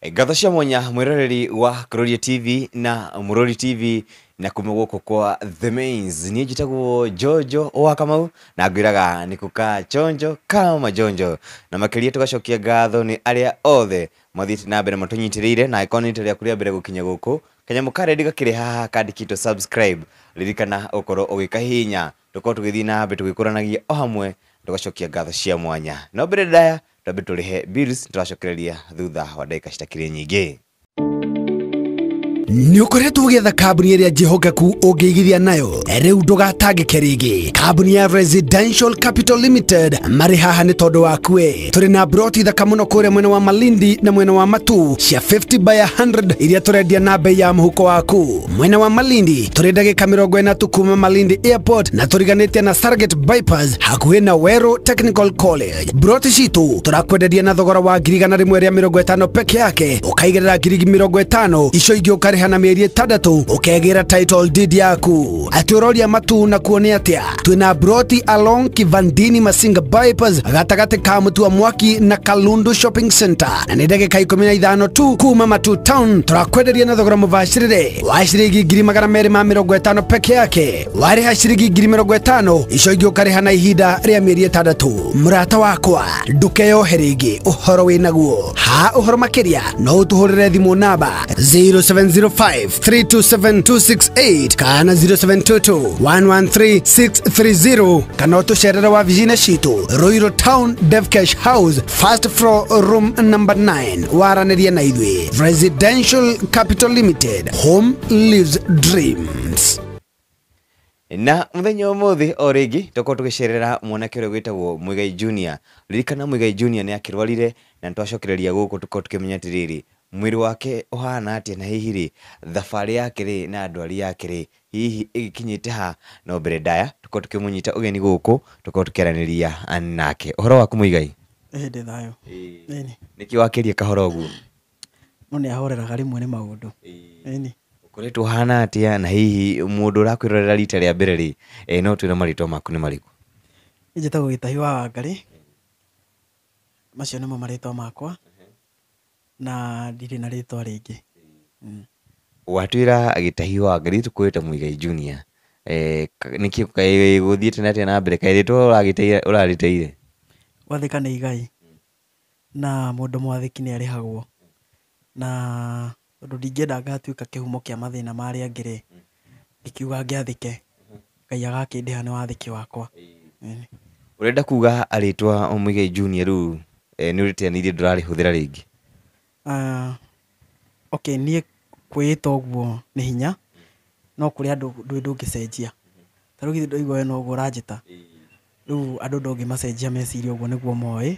Eh, ngatho cia mwanya mwiroreri wa kuroria tv na murori tv na kume guku kwa the mains niä njätagwo jojo wa kamau na ngwiraga ni kuka chonjo kama jonjo na makä tå gacokia ngatho nä arä a othe mathiä na mbere matå nyitä na angäkorwo nä rä kå mbere gå kinya gå kå kanyamå karendi gakä rä subscribe kandäkitwo ririkana å korwo å gä ka hinya tå korwo tå gä thiä na mbere tå o hamwe tå ngatho cia mwanya no mbere ndaya tå rä tũrĩhe bills tũracokereria thutha wa citakä citakĩrĩ nyingä nä å koretwo å gäetha kambuni ä rä a njähokeku å ngä igithia nayo rä u ndågatangäke rä ngä kambuni ya residential capital limited marä haha nä tondå wakue tå rä na broti thaka må no kå rä mwena wa malindi na mwena wa matu cia 50 by 100 iria tå rendia na mbei ya må huko waku mwena wa malindi tå rä ndagä ka mä rongo ä malindi airport na tå riganä tie na sarget bypass hakuhä na wero technical college broti citå tå rakwenderia na thogora wa ngirigana rä mwe rä a mä rongo ä tano peke yake å kaigerera ngirigi mä rongo ä tano icio ingä å ũkarĩha na mĩeri ĩtandatũ ũkegĩra title deed yaku atĩ ũroria matu na kuone atĩa twĩna broti along kivandini masinga bypass gatagatĩ ka mũtua mwaki na kalundu shopping center na nĩ ndagĩka ikũmi na ithano tu kuma matu town tũrakwenderia na thogora mũbacĩrĩre wa ciringi ngiri magana merĩ ma mĩrongo ĩtano peke yake warĩha ciringi ngiri mĩrongo ĩtano icio ingĩ ũkarĩha na ihinda rĩa mĩeri ĩtandatũ mũrata wakwa ndũkeyohe rĩngĩ ũhoro wĩnaguo ha ũhoro makĩria no ũtũhũrĩre thimũ namba 070 0753272668 kana 0722113630 kana otusherera wa vijina shitu roiro town devcash house first floor room number 9 waraniria na ithwe residential capital limited home lives dreams na muthenya umuthi o ringi toko tugicerera mwanake uria gwitagwo Muigai Junior ririkana Muigai Junior ni akirwarire na nitwacokereria guku tuko tukimenya atiriri mwĩrĩ wake ũhana atĩa na hihi rĩ thabarĩ yake rĩ na ndwari yake rĩ hihi ĩgĩkinyĩte ha no mbere ndaya tũkorwo tũkĩmũnyita ũgeni gũkũ tũkorwo tũkĩaranĩria nake ũhoro waku mũigai ĩndĩ thayũ ĩni nĩkĩ wakĩria kahora ũguo mũndũ nĩahoreraga rĩmwe nĩ maũndũ ĩni ũkoretwo ũhana atĩa na hihi mũndũ ũrakwĩrorera rita rĩa mbere rĩ no twĩre marĩtwa maku nĩ marĩkũ niĩ gĩtahi wa wangarĩ macio nĩmo marĩtwa makwa na ndirä na rä twa rä ngä mm. watuä ra agä tahiwa tå kå ta mũigai junior nä kä gå thiä te natä na kaä rä two å rarä teire gwathä ka nä igai na må ndå mwathä ki nä arä hagwo na tondå ndingäenda ngatuä ka kä humo kä a mathä na marä angä rä ngä kiuga ngä athä ke ngai agakä ndä ha nä wathä ki wakwa å mm. renda kuga arä twa må igai junior rä u eh, nä å rä teanä irie ndå rarä hå thä ra rä ngä uh, okay niä kwä ta å guo nä hinya no kå rä andå ndå ndå ngä cenjia tarä u gä thi ndå igoe noguo å ranjä ta rä u andå ndå ngä macenjia meciria å guo nä guo moä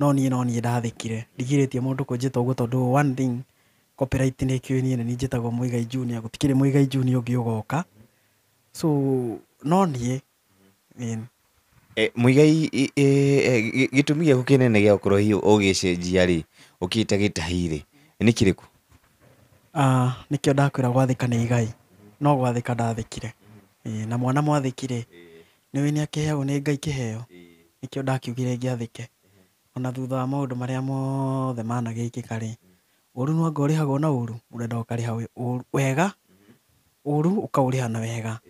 no niä no niä ndathä kire ndigirä tie må ndå kå njä ta å guo tondånä kä ä niä nni njätagwo må igai junia gå tikä rä må igai junia å ngä å goka so no niä må eh, igai eh, gä tå mi gä aku kä nene gä a å korwo hiå å gä cenjia rä ukite gitahire ni kiriku ah nikio ndakwira gwathika ni igai no gwathika ndathikire na mwana mwathikire niwe ni akiheagwo ni ngai kiheo nikio ndakiugire ngiathike ona thutha wa maundu maria mothe managikika ri uru nwanga urihagwo na uru urenda ukariha wega uru ukauriha na wega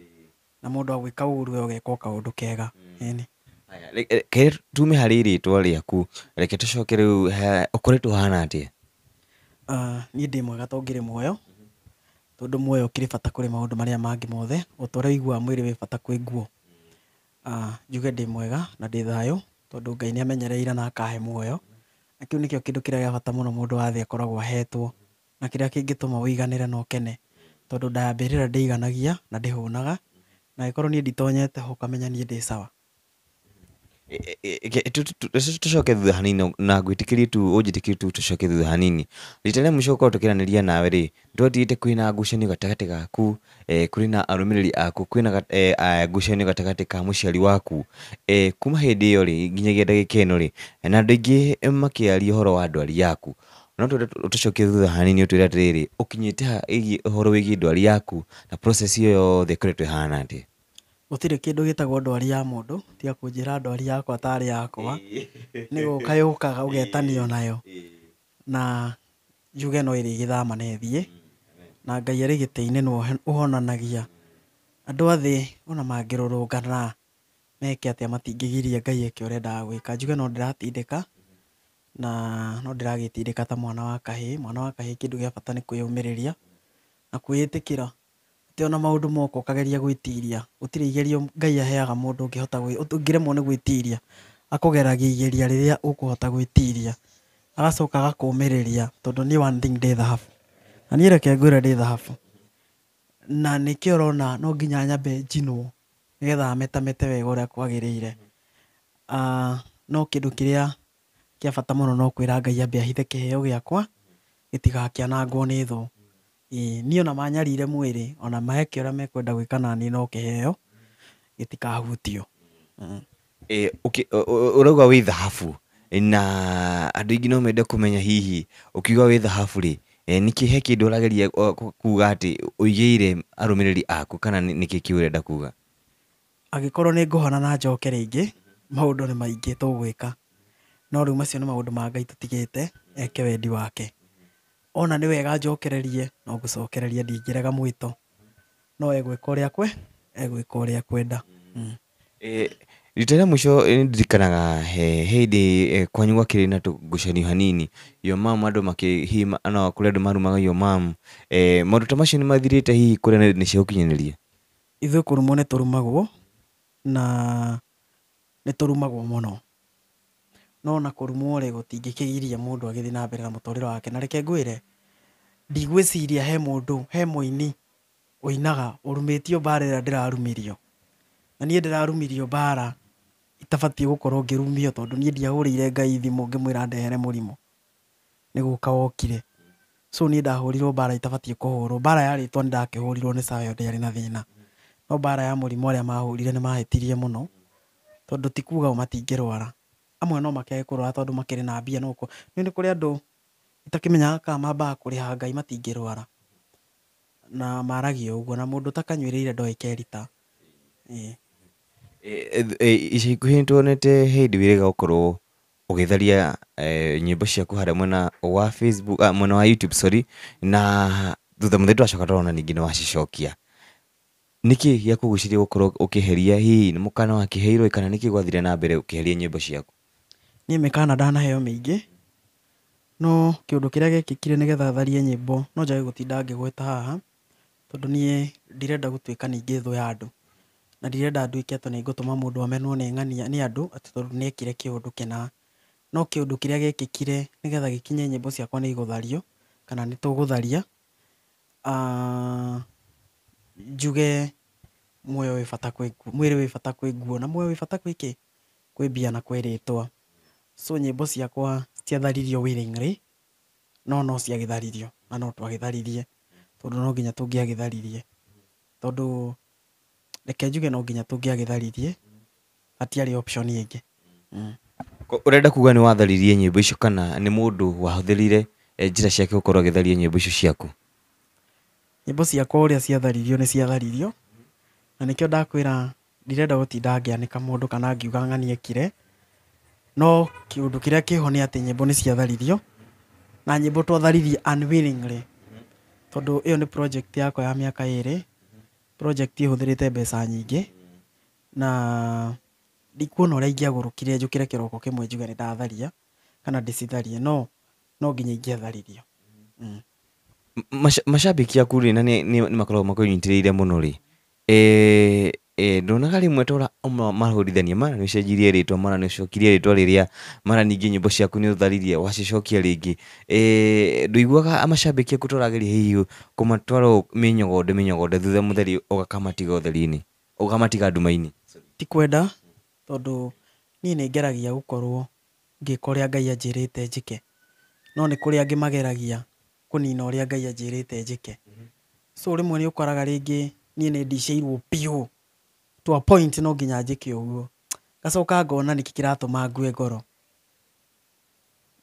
na mundu agwika uru we ugeka kaundu kega ini Eh, kä tume harä rä twa rä aku reke tå coke rä u å korä tå hana atä ah, niä ndä mwega to rä muoyo tondå muoyo å bata kå rä maå ndå marä a mangä mothe o ta å rä a mwä rä wä bata kwä nguo ah, njuge ndä mwega na ndä thayå tondå ngai nä amenyereire na akahe muoyo na kä u nä kä o kä ndå kä rä a gä bata må no må ndå wathe akoragwo ahetwo na kä rä a kä ngä tå ma wå na å kene tondå ndambä rä ra ndä iganagia na ndä hå naga na angä korwo niä nditonyete ho å kamenya niä ndä sawa tucoke thutha hanini na ngwĩtĩkĩrie tu ũnjĩtĩkĩrie tu tũcoke thutha hanini rita rĩa mũico gũkorwo tũkĩranĩria nawe rĩ twathiĩte kwĩ na ngucanio gatagatĩ gaku e, kũrĩ na arũmĩrĩri aku kwĩ na e, ngucanio gatagatĩ ka mũciari waku e, kuma hĩndĩ ĩyo rĩ nginyagia ndagĩka ĩno rĩ na andũ aingĩ makĩaria ũhoro wa ndwari yaku no twende tũcokie thutha hanini ũtwĩre atĩrĩrĩ ũkinyĩte ha ũhoro wĩgiĩ ndwari yaku na process ĩyo yothe ĩkoretwo ĩhana atĩa Gũtirĩ kĩndũ gĩtagwo ndwari ya mũndũ, tiga kũnjĩra ndwari yakwa tarĩ yakwa, nĩ gũka yũkaga ũgetanio nayo, na njuge no ĩrĩgĩthamane thiĩ, na Ngai arĩ gĩtĩ-inĩ nĩwe ũhonanagia. Andũ a thĩ ona mangĩrũrũngana meke atĩa matingĩgiria Ngai eke ũrĩa endaga gwĩka. Njuge no ndĩratindĩka, na no ndĩragĩtindĩka ta mwana wa kahĩĩ. Mwana wa kahĩĩ kĩndũ gĩa bata nĩ kwĩyũmĩrĩria na kwĩĩtĩkĩra atĩ ona maũndũ moka ũkageria gwĩtiria gũtirĩ igerio Ngai aheaga mũndũ ũngĩhota ũngĩremwo nĩ gwĩtiria akũgeragia igeria rĩrĩa ũkũhota gwĩtiria agacoka agakũmĩrĩria tondũ niĩ one thing ndĩ thahabu na niĩ reke ngwĩre ndĩ thahabu na nĩkĩo ũrona no nginya nyambe njinwo nĩgetha metamete wega ũrĩa kwagĩrĩire aah no kĩndũ kĩrĩa kĩa bata mũno no kwĩra Ngai ambe ahithe kĩheo gĩakwa gĩtigakĩanangwo nĩ thũ. ĩĩ niĩ ona manyarire mwĩrĩ ona maheke ũrĩa mekwenda gwĩka na niĩ no kĩheo gĩtikahutio mm. ũrauga wĩ thahabu na andũ aingĩ no mende kũmenya hihi ũkiuga wĩ thahabu rĩ nĩkĩ he kĩndũ ũrageria kuga atĩ ũigĩire arũmĩrĩri aku kana nĩkĩ kĩu ũrenda kuga angĩkorwo nĩ ngũhona na njoke rĩngĩ maũndũ nĩ maingĩ tũgwĩka no rĩu macio nĩ maũndũ ma ngai tũtigĩte eke wendi wake ona nä wega njokererie no ngå cokereria ndingä rega mwä to no egwä ka å rä a kwe egwä ka å rä a kwenda mm. rita rä a må ico nä ndirikanaga hä ndä kwanyu gwakä rä na ngå canio hanini yomam andå makä hihi kå rä andå marumaga yomam maå ta macio nä mathirä te hihi kå rä a nä cia gå kinyanä ria ithuä kå rumwo nä tå rumagwo na nä tå rumagwo må no no na kũrumwo rĩ gũtingĩkĩgiria mundu agithi na mbere na mũtũrĩre wake na reke ngwĩre ndigwĩciria he mundu he mũini ũinaga ũrumĩtio mbara ĩrĩa ndĩrarumirio na niĩ ndĩrarumirio mbara itabatiĩ gũkorwo ngĩrumio tondũ niĩ ndiahũrĩire Ngai thimũ ngĩmwĩra ndehere murimo nĩ gũka wokire so niĩ ndahũrirwo mbara itabatiĩ kũhũrwo mbara ya rĩtwa nĩ ndakĩhũrirwo nĩ Sayo ndĩarĩ na thina no bara ya murimo arĩa mahurire ni mahitirie muno tondu tikuga matingirwara amwe no makege kurwara tondu makiri na mbia nuko ni kuri andu itakimenyaga ka mambaga ha ngai matingirwara na maragia uguo na mundu utakanyuiriire ndoi kerita ici ikuhi nä tuonete hĩndĩ wĩrĩga gũkorwo ũgĩtheria nyĩmbo ciaku harĩa mwena wa facebook ah, mwena wa youtube sorry na thutha mũthĩ ndũracoka tũrona ningĩ nĩ wacicokia nĩkĩ gĩakũgucirie gũkorwo ũkĩheria hihi nĩ mũkana wakĩheirwo kana nĩkĩ gwathire na mbere ũkĩheria nyĩmbo ciaku niä mä kana heo mä ingä no kä å ndå kä rä a gekä kire nä getha tharie nyä mbo no njage gå tinda ngä gweta haha tondå niä ndirenda gå tuä ka ningä thå ya andå na ndirenda nduĩke atĩ nĩ ngũtũma mũndũ amenwo nĩ ng'ania nĩ andũ atĩ tondũ nĩ ekire kĩũndũ kĩna no kĩũndũ kĩrĩa gĩkĩkire nĩgetha gĩkinye nyĩmbo ciakwa nĩ igũthario kana nĩ tũgũtharia njuge muoyo wĩ bata kwĩ mwĩrĩ wĩ bata kwĩ nguo na muoyo wĩ bata kwĩ kĩ kwĩ mbia na kwĩ rĩtwa so nyimbo ciakwa citiatharirio wä-rä rä no no ciagitharirio na no twagitharirie tondu no nginya tungiagitharirie tondu reke njuge no nginya tungiagitharirie hatiarä option ingä urenda mm. kuga nä watharirie nyä mbo icio kana nä må ndå wahåthä rire eh, njä ra ciake gå korwo agä tharia nyä mbo icio ciaku nyä mbo ciakwa å rä a ciatharirio nä ciatharirio na nä kä o ndakwä ra ndirenda gå tinda ngä anä ka må ndå kana ngiuga ng'anie kire no kiundu kiria kiho ni ati nyimbo ni ciatharirio na nyimbo twatharirie unwillingly tondu iyo ni project yako ya miaka iri project ihuthirite mbeca nyingi na ndikuona uria ingiagurukire njukire kiroko kimwe njuge ni ndatharia kana ndicitharie no no nginya ingiatharirio mm. mashabiki aku rä na nä makoragwo makå nyitä rä ire må no rä ĩĩ ndonaga rĩmwe ta ũrĩa marahũrithania mara nĩ ũcenjirie rĩtwa mara nĩ ũcokirie rĩtwa rĩrĩa mara ningĩ nyĩmbo ciaku nĩ ũtharirie wacicokia rĩngĩ ndũiguaga macambĩki aku ta ũrageria hihi kũmatwara mĩnyogode mĩnyogode thutha mũtheri ũgakamatiga ũtheri-inĩ ũkamatiga nduma-inĩ ti kwenda tondũ niĩ nĩ ngeragia gũkorwo ngĩka ũrĩa Ngai anjĩrĩte njĩke no nĩ kũrĩ angĩ mageragia kũnina ũrĩa Ngai anjĩrĩte njĩke mm-hmm. so rĩmwe nĩ ũkoraga rĩngĩ niĩ nĩ ndicĩirwo biũ to a point no ginya jike uguo ngacoka ngona nä kä kä ratå ngue ngoro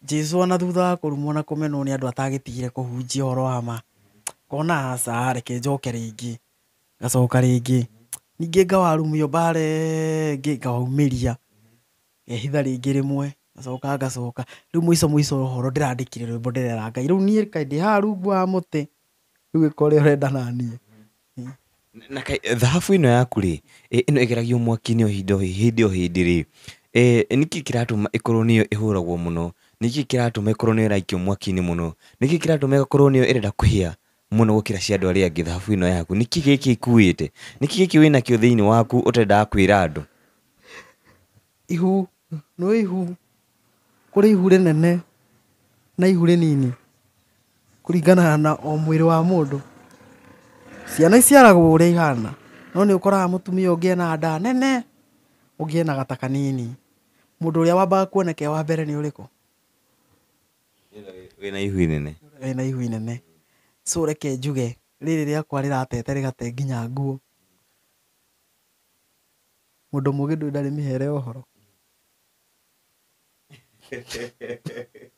jesu ona thutha wa kå rumwo na kå menwo nä andå atagä tigire kå hunjia å horo wa ma ngona aca reke njoke rä ngä ngacoka rä ngä ningä ngawarumio mbare ngä ngawaumä ria ngehitha rä ngä rĩmwe ngacoka ngacoka rä u må horo ndä randä kire rwä mbo ndä rera ngai rä u niä kaä ndä haha renda naniä na thahabu ino yaku ri ino igeragio mwaki-ini o hinda nä o hindi ri niki kiratuma kä niyo ihuragwo muno niki kiratuma ikorwo ä raikio mwaki-ini muno niki kiratuma ikorwo må no kuhia muno gukira cia andu aria angi thahabu ino yaku niki giki wä niki giki thä inä waku kwä ra andå ihu no ihu kuri ihu nene na ihu kå kuringanaga na o rä wa ndå ciana iciaragwo å ihana no nä å koraga må tumia å ngä nda nene å ngä ena gata kanini må ndå å rä a wambaga kuoneke wa mbere nä å rä kå wä na ihu inene so reke njuge rä rä rä akwa rä ratete rä gate nginya nguo må ndå må gä ndå ndarä mä here ohoro gä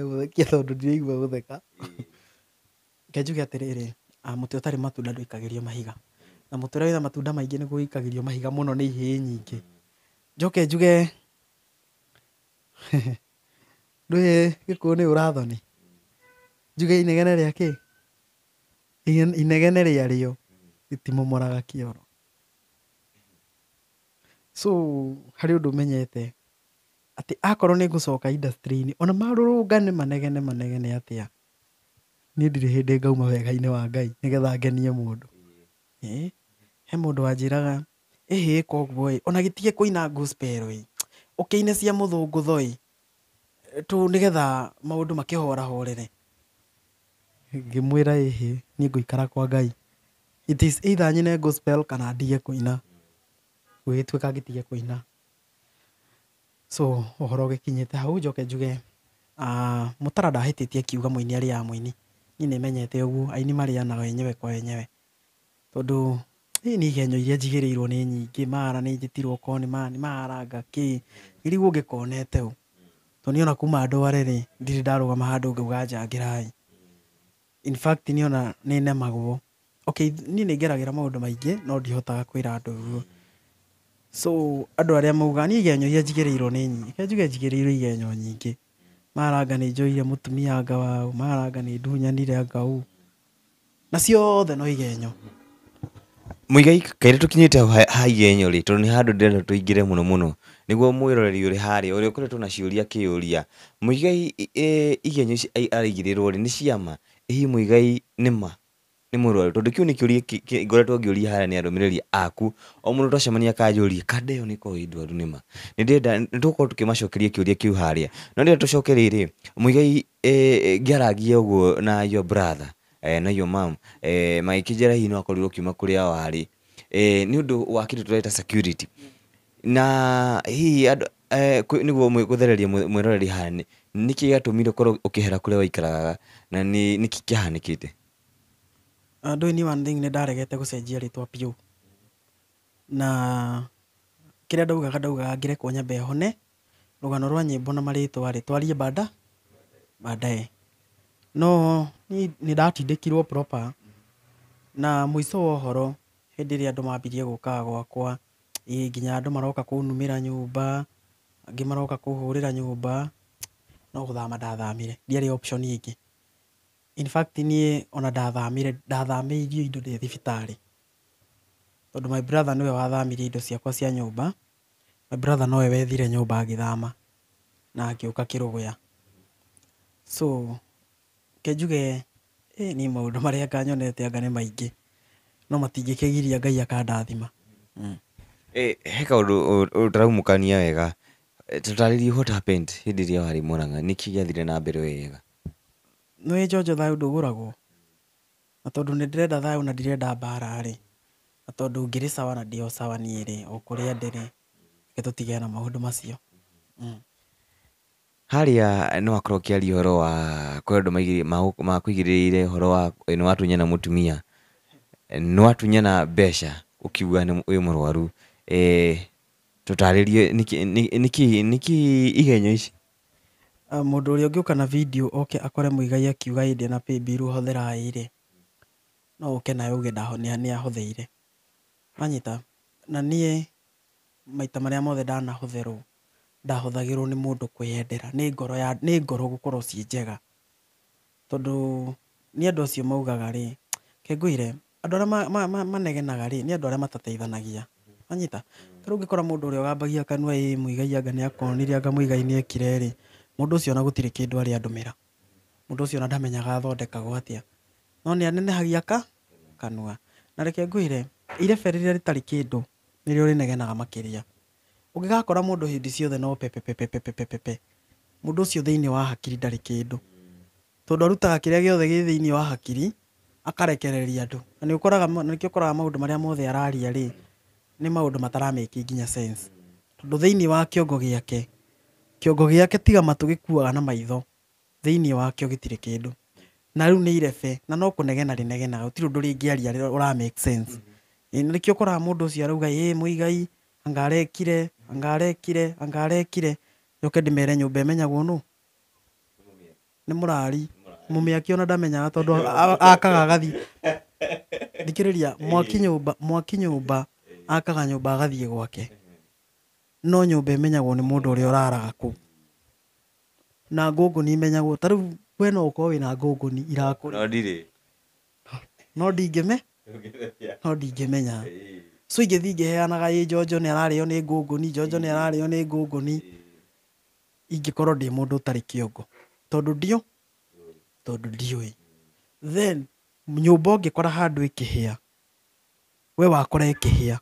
a gå thekia tondå ndiräigua gå theka Reke njuge atĩrĩrĩ, mũtĩ ũtarĩ matunda ndũikagĩrio mahiga, na mũtĩ ũrĩa wĩna matunda maingĩ nĩguo rio mahiga mũno nĩ ihä nyingĩ. Njoke njuge ndũĩ nä nĩ ũrathoni? Njuge inegene rĩa kĩ? Inegene rĩarĩo rĩtimomoraga kĩoro. So harĩ ũndũ menyete atĩ akorwo nä ngå inĩ ona marũrũngane manegene manegene atĩa, niä ndirä hä ndä ngauma wega-inä wa ngai nä getha ngenie må ndå mm-hmm. he må ndå anjäraga ähä koguo ä ona gä tige kå ina ä å kä ine cia må thå ngå tho ä tå nä getha maå ndå makä horahorere ngä mwä ra ähä niä ngå ikara kwa ngai itha nyine gospel kana ndige kå ina gwä tuä ka ngä tige kå ina so å horo gä kinyä te hau njoke njuge må tara ndahä tä tie kiuga må ini arä ya må ini niĩ nĩmenyete ũguo aini marĩanaga wenyewe kwa wenyewe tondũ ĩ nĩ igenyo iria njigĩrĩirwo nĩ nyingĩ mara nĩ njĩtirwo koni mara nĩ maharanga kĩ rĩu ũngĩkonete ũ to niĩ ona kuma ndware rĩ ndirĩ ndarũgama handũ ngauga njangĩrai in fact niĩ ona nĩ nemagwo okay niĩ nĩngeragĩra maũndũ maingĩ no ndihotaga kwĩra andũ ũguo so andũ arĩa maugaga niĩ igenyo iria njigĩrĩirwo nĩ nyingĩ reke njuge njigĩrĩirwo igenyo nyingĩ maraga nä njå ire må tumia anga wau maraga nä ndunyanire anga å na ciothe no igenyo muigai kaire tukinyite ha igenyo ri tondu ni handu ndirenda tuingire muno muno niguo mwiroreri uri haria uri ukoretwo na ria må igai igenyo rä rwo rä nä ciama ihi nä ma nä må rwaru tondå kä u nä kä å ria ngoretwo ngä å ria harä nä arå aku o må ndå twacemania kanjå ria kandeo nä korwo ndwaru nä ma nä ndärenda nä tå korwo tå kä macokeria kä å ria kä u harä a no ndä renda tå coke rä rä mũigai ngä aragie å guo na yo bratha na yo mam magä kä njä hihi no akorirwo kiuma kå rä a warä nä å ndå wa kä ndå tå reta security na hihi nä guo gå thereria mwäroreri harä nä kä gatå mire korwo å kä hera kå rä a waikaraga na nä kä kä hanä kä te Ah, ndũĩ niĩ one thing nĩ ndaregete gũcenjia rĩtwa biũ na kĩrĩa ndaugaga ndaugaga ngĩrekwo nyambe hone rũgano rwa nyĩmbo na marĩtwa rĩ twarie bada baadaye no niĩ nĩ ndatindĩkirwo proper na mũico wa ũhoro hĩndĩ ĩrĩa andũ mambirie gũkaga gwakwa ĩĩ nginya andũ maroka kũnumĩra nyũmba angĩ maroka kũhũrĩra nyũmba no gũthama ndathamire ndiarĩ option ĩngĩ. niä ona ndahandathamäirio indondthibiartondå nä we wathamirie indo ciakwa cia nyå mba noe wethire nyåaagä hamaaå ndå marä a nanyoetnamainänomatingä kägiria ngai akandathimaekaåtarm hmm. kania wegaåtarä rie ä ä rä a aakgthieabea nä njonjo thayå ragwo na tondå nä renda thayå na ndirenda mbara-rä na tondå ngä rä cawa na ndä o cawa niä rä o kå rä a ndä rä gä tå tigane na maå ndå macio wakorwo å kä akorwo å horo wa rä andũ makwĩgĩrĩire ũhoro wa nĩ watunyana mũtumia nĩ watunyana mbeca tå tarä rie nä kä igenyo ici Ah, mũndũ ũrĩa ũngĩũka na video oke akore mũigai akiuga ĩĩ ndĩna paybill hũthĩra ĩrĩ, no ũke nawe uge nĩahũthĩire, ũranyita? Na niĩ maita marĩa mothe ndanahũthĩrwo, ndahũthagĩrwo nĩ mũndũ kwĩyendera, nĩ ngoro ya nĩ ngoro gũkorwo ciĩ njega, tondũ nĩ andũ acio maugaga rĩ, kĩngũire, andũ arĩa manegenaga rĩ, nĩ andũ arĩa matateithanagia, ũranyita? Ta rĩu ũngĩkora mũndũ ũrĩa wambagia kanua ĩĩ mũigai anga akonire anga mũigai ekire rĩ, mundu ucio ona gutirä kä ndå arä andå ra mundu ucio ona ndamenyaga athondekagwo atia no nä anenehagia ka kanua na reke ngwire irebe rä rä a rĩtarĩ kĩndũ nĩrĩo rĩnegenaga makĩria ũngĩgakora mũndũ hĩndĩ ciothe no pepepepepepepepe mũndũ ũcio thĩinĩ wa hakiri ndarĩ kĩndũ tondũ arutaga kĩrĩa gĩothe gĩ thĩinĩ wa hakiri akarekereria andũ na nĩ ũkoraga nĩkĩo ũkoraga maũndũ marĩa mothe araria rĩ nĩ maũndũ mataramĩki nginya sense tondũ thĩinĩ wa kĩongo gĩake kiongo giake tiga matu gikuaga na maitho thĩinĩ wakĩo gitire kindu na riu ni irebe na no rinegena utiru gũtirĩ ũndũ rĩngĩaria ura make sense mm-hmm. ĩĩ nĩkĩo ũkoraga mũndũ ũcio arauga ĩ mũigai anga arekire angarekire arekire anga arekire njoke ndĩmere nyũmba ĩmenyagwo nũ nĩ mũrari mũmĩaki ona ndamenyaga akaga gathi dikiriria mwaki nyũmba mwaki akaga nyumba gathi gwake no nyumba imenyagwo ni mundu uria uraraga ku na ngunguni imenyagwo ta riu we no ukorwo wina ngunguni irakuri no ndingime no ndingimenya so ingithii ngiheanaga i njonjo ni arario ni ngunguni njonjo ni arario ni ngunguni ingikorwo ndi mundu utari kiongo tondu ndio tondu ndiui then nyumba ungikora handu ikihia we wakora ikihia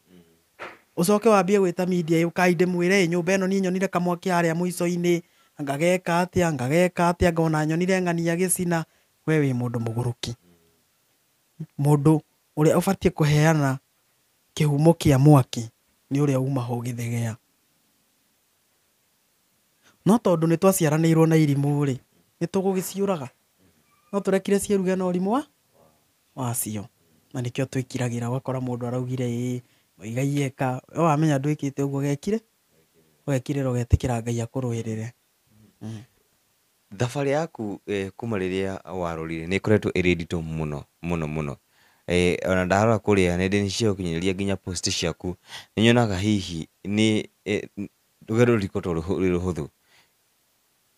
ucoke wambie gwita media ukai ndimwire nyumba ino ni nyonire kamwaki aria muico-ini ngageka atia ngageka atia ngona nyonire ng'ania gicina we wi mundu muguruki mundu uria ubatie kuheana kihumo kia mwaki ni uria uma ho githegea no tondu ni twaciaranirwo na irimu ri ni tugugiciuraga no turekire ciiruge na urimwa wacio na nikio twikiragira ugakora mundu araugire ii Ngai eka wamenya ndwikite uguo gekire ro ũgetĩkĩra Ngai akũrũĩrĩre mm. thabarĩ yaku eh, kuma rĩrĩa warorire nĩ ĩkoretwo ĩrĩ nditũ mũno mũno eh, ona ndarora kũrĩa nenda-inĩ cia ũkinyanĩria nginya post ciaku nĩ nyonaga hihi nĩ eh, rũgendo rũtikoretwo rwĩ rũhũthũ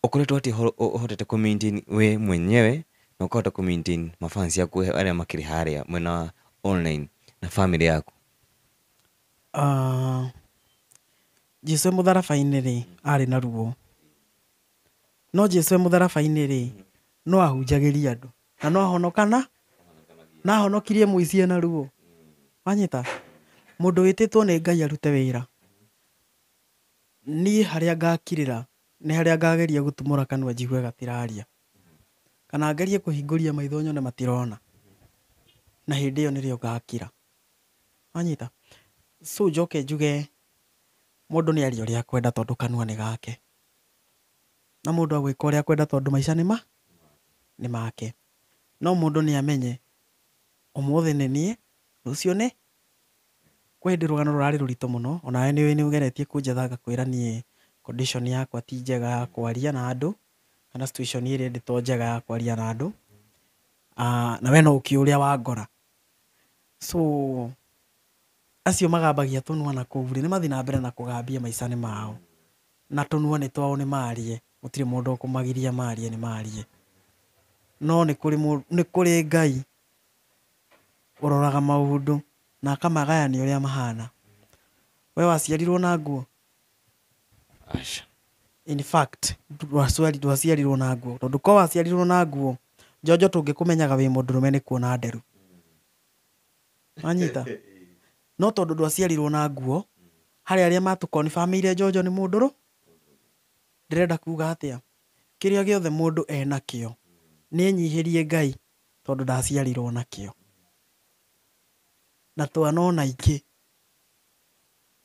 ũkoretwo atĩa ũhotete hotete maintain we mwenyewe na ũkahota kũ yaku ma fans aku arĩa makĩrĩ harĩa mwena wa online na bamĩrĩ yaku Ah, jesu e må tharabainä rĩ, arĩ na ruo, no jesu e mũtharaba-inĩ rĩ, no ahunjagĩria andũ, na no ahonokana, na ahonokirie mũici na ruo, wanyita? Mũndũ wĩtĩtwo nĩ Ngai arute wĩra. Niĩ harĩa ngakirĩra nĩ harĩa ngageria gũtumũra kanua njigue gatiraria, kana ngerie kũhingũria maitho nyone matirona, na hĩndĩ ĩyo nĩrĩo ngakira, wanyita? so njoke njuge mundu ni aria uria kwenda tondu kanua ni gake na mundu agwika uria kwenda tondu maisha ni ma ni make no mundu ni amenye umuthi ni nie rucio ni kwendi rugano rurari rurito muno ona ni ni ugeretie kunjethaga kwira nie condition yakwa ti njega ya kwaria na andu kana situation ire ndito njega ya kwaria na andu uh, ah, na we no ukiuria wangora so acio magambagia tũnua na kũu rĩ nĩ na mbere na kugambia maica ni mao na tũnua ni twao ni marie utire mũndũ kumagiria marie ni marie no ni kuri ni kuri Ngai ũroraga maũndũ na ni ũrĩa mahana we waciarirwo na nguo Asha. in fact ndwaciarirwo na nguo tondu ko waciarirwo na nguo tungikumenyaga tũngĩkũmenyaga wĩ rume ni kuona nderu wanyita no tondu ndwaciarirwo na nguo harä arä a matåkonibamä ire njonjo nä må ndå rå ndä renda kuga atä a kä rä a gä othe må ndå enakä o nä nyihä rie ngai tondå ndaciarirwo nakä o na twana ona ingä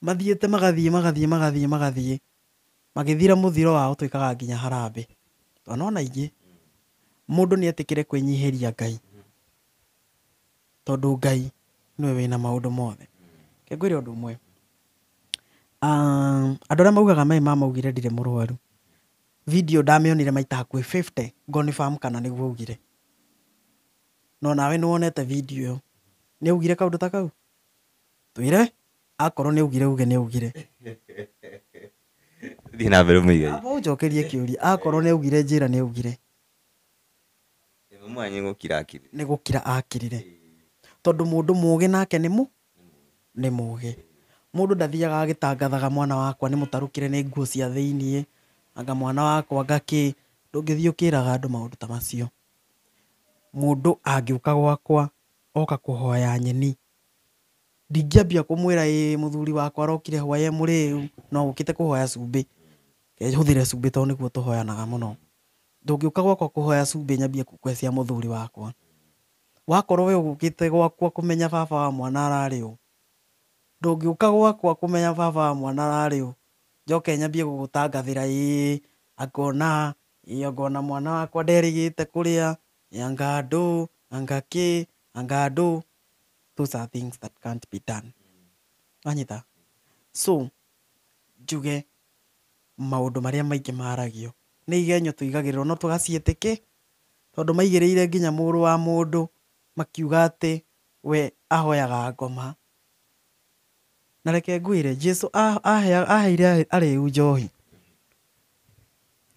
mathiäte magathiä magathiä magathiä magathiä magĩthira mũthiro wao twĩkaga nginya harambĩ twana ona ingĩ mũndũ nĩ etĩkĩre kwĩnyihĩria ngai tondũ ngai nĩwe wĩna maũndũ mothe ngwĩre ũndũ ũmwe andå arĩa maugaga maĩ mamaugire ndirĩ mũrwaru video ndamĩonire maita hakuhĩ 50 fam kana nĩguo ugire no nawe nĩwonete video ĩyo nĩ augire kaũndũ ta kau twĩre akorwo nä augire uge nĩ augire thiĩ na mbere mũigai abo njokerie kĩũria akorwo nĩ augire njĩra nĩ augire nĩ gũkira akirire ndå mũndũ mũũgĩ nake nĩmũ nĩ mũũgĩ mũndũ ndathiaga agĩtangathaga mwana wakwa nĩ mũtarũkĩre nĩ nguo cia thĩiniĩ anga mwana wakwa ngakĩ ndũngĩthiĩ ũkĩraga andũ maũndũ ta macio mũndũ angĩũka gwakwa oka kũhoya nyeni ndingĩambia kũmwĩra ĩ mũthuri wakwa arokire hwaĩ e mũrĩu no ũkĩte kũhoya cumbĩ hũthĩre cumbĩ tondũ nĩguo tũhoyanaga mũno ndũngĩũka gwakwa kũhoya cumbĩ nyambie kũgwecia mũthuri wakwa wakorwo we ũgũkĩte gwakwa kũmenya baba wa mwana ararĩ ũũ ndũngĩũka gwakwa kumenya baba wa mwana rari u njoke nyambie gugutangathira i akona iyo ngona mwana wakwa nderĩgĩte kuria anga ndũ anga kĩ anga ndũ those are things that can't be done wanyita so juge maudu maria maingĩ maragio ni igenyo tuigagirirwo no tũgaciĩtĩkĩ tondu maigĩrĩire nginya muru wa mũndũ makiuga atĩ we ahoyaga ngoma na reke ngwĩre jesu aheire u njohi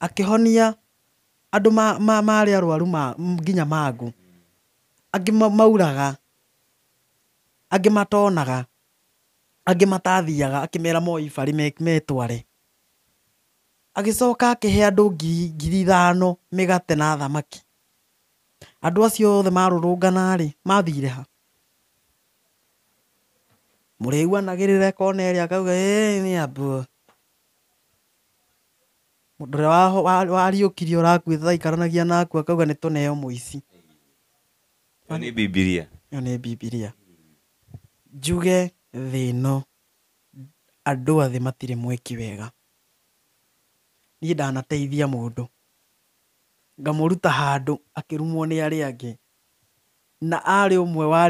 akĩhonia andũ marĩ arwaru nginya mangu angä mauraga angä matonaga angä matathiaga akä mera ibarĩ metware coka akä he andå ngiri ithano gate na thamaki andå acio othe marũrũngana rĩ mathire ha muriguanagirire kona iria akauga ĩĩ nĩ Abu mũndũ ũrĩa wariũkirie ũrakuĩte thaikaranagia naku akauga nĩ tũneo mũici ĩyo nĩ bibilia ĩyo nĩ bibiria njuge thĩ ĩno andũ athĩ matirĩ mweki wega niä ndanateithia mũndũ ngamũruta handũ akĩrumwo nĩ arĩa angä na arĩ ũmwe wa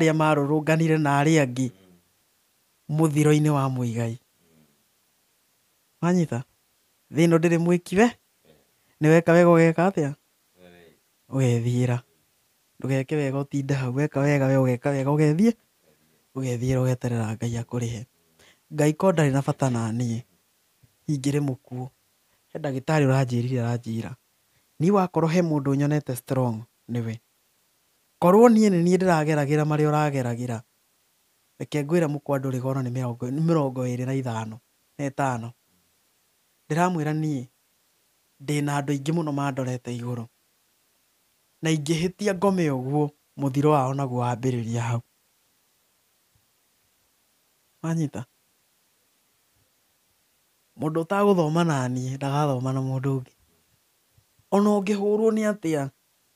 rå nganire na arĩa angĩ muthiro-ini wa muigai wanyita thä no ndä rä mwä kiwe nä weka wega å geka atä a å gethiä ra ndå geke wega å tinda hau weka wega we å geka wega å gethiä å gethiä ra ngai akå ngai ko ndarä na bata naniä ingä rä må kuo he ndagä tarä å ranjä rire aranjira niä wakorwo he må ndå nyonete nä we korwo niä nä niä ndä rageragä ra marä a å rageragä ra reke ngwĩre mũkwandũ rĩgono nĩ mĩrongo ĩrĩ na ithano na ĩtano ndĩramwĩra niĩ ndĩna andũ aingĩ mũno mandorete igũrũ na ingĩhĩtia ngome ũguo mũthiro wao naguo wambĩrĩria hau wanyita mũndũ ũtagũthoma naniĩ ndagathoma na mũndũ ũngĩ ona ũngĩhũrwo nĩ atĩa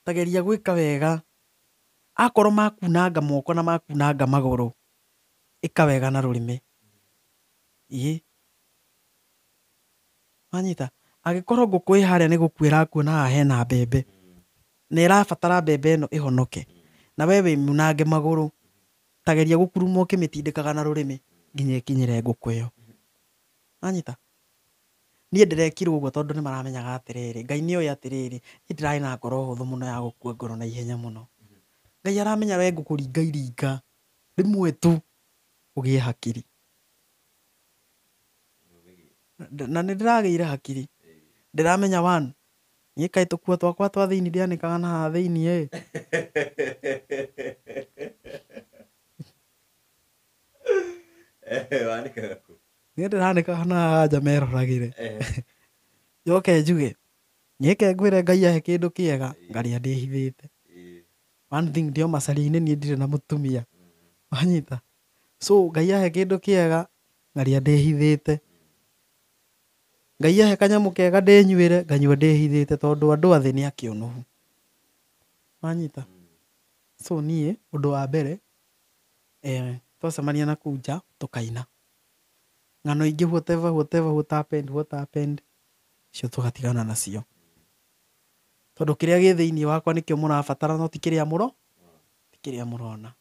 ta geria gwĩka wega akorwo makunanga moko na makunanga magũrũ ĩka wega na rurime ii manyita angĩkorwo ngũkũ ĩ ni gukwira ĩrakua na haha hena bebe ni ĩrabatara bebe no ihonoke na we wĩ munange magũrũ, ta geria gũkuruma ũkĩmĩtindĩkaga na rũrĩmĩ nginya ĩkinyĩre ngũkũ ĩyo, nĩwanyita, niĩ ndĩrekirwo ũguo tondũ nĩmaramenyaga atĩrĩrĩ, Ngai nĩoĩ atĩrĩrĩ, niĩ ndĩrarĩ na ngoro hũthũ mũno ya gũkua ngoro naihenya mũno, Ngai aramenya we ngũkũringa iringa rĩmwe tu ugie hakiri. Na nĩndĩragĩire hakiri, ndĩramenya one, niĩ kaĩ tũkuo twakwa twa anä kaga na haha thĩiniĩ wanĩkaga ndä ranä kaga na haha meroragä re Njoke njuge, reke re Ngai ahe kĩndũ kĩega, ngarĩa ndĩhithĩte. One thing ndiuma caria inä niä ndirä na mũtumia, wanyita? Mm-hmm so ngai ahe kindu kiega ngaria ndihithite ngai ahe kanyamu kega ndinywire nganyua ndihithite tondu andu athi ni akionohu manyita so nie undu wa mbere eh, twacemania na kuu nja tå kaina ng'ano ingi whatever whatever what happened what happened cio tå gatigana nacio tondå kä rä a gä wakwa nikio kä no ti kä rä a må ro ti kä rä a må rona